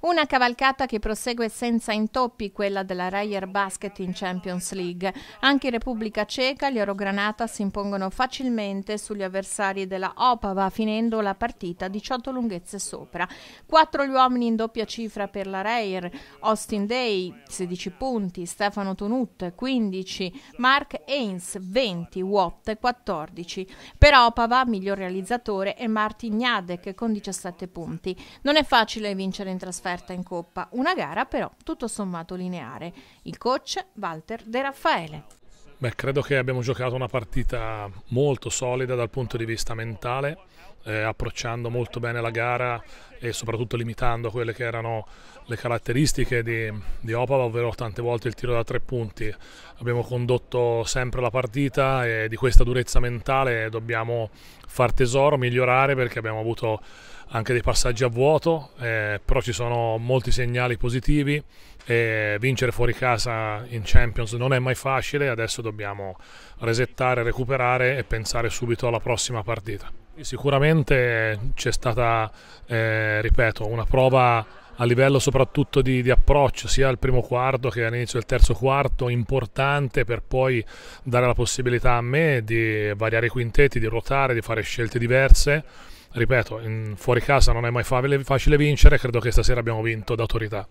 Una cavalcata che prosegue senza intoppi quella della Reyer Basket in Champions League. Anche in Repubblica Ceca gli Orogranata si impongono facilmente sugli avversari della Opava finendo la partita 18 lunghezze sopra. Quattro gli uomini in doppia cifra per la Reyer, Austin Day 16 punti, Stefano Tonut 15, Mark Haynes 20, Watt 14. Per Opava miglior realizzatore è Martin Gnadek con 17 punti. Non è facile vincere in trasferta sofferta in Coppa, una gara però tutto sommato lineare. Il coach Walter De Raffaele. Beh, credo che abbiamo giocato una partita molto solida dal punto di vista mentale, eh, approcciando molto bene la gara e soprattutto limitando quelle che erano le caratteristiche di, di Opava, ovvero tante volte il tiro da tre punti. Abbiamo condotto sempre la partita e di questa durezza mentale dobbiamo far tesoro, migliorare perché abbiamo avuto anche dei passaggi a vuoto, eh, però ci sono molti segnali positivi. Eh, vincere fuori casa in Champions non è mai facile, adesso dobbiamo resettare, recuperare e pensare subito alla prossima partita. Sicuramente c'è stata, eh, ripeto, una prova a livello soprattutto di, di, approccio sia al primo quarto che all'inizio del terzo quarto importante per poi dare la possibilità a me di variare i quintetti, di ruotare, di fare scelte diverse ripeto, in, fuori casa non è mai facile, facile vincere, credo che stasera abbiamo vinto d'autorità.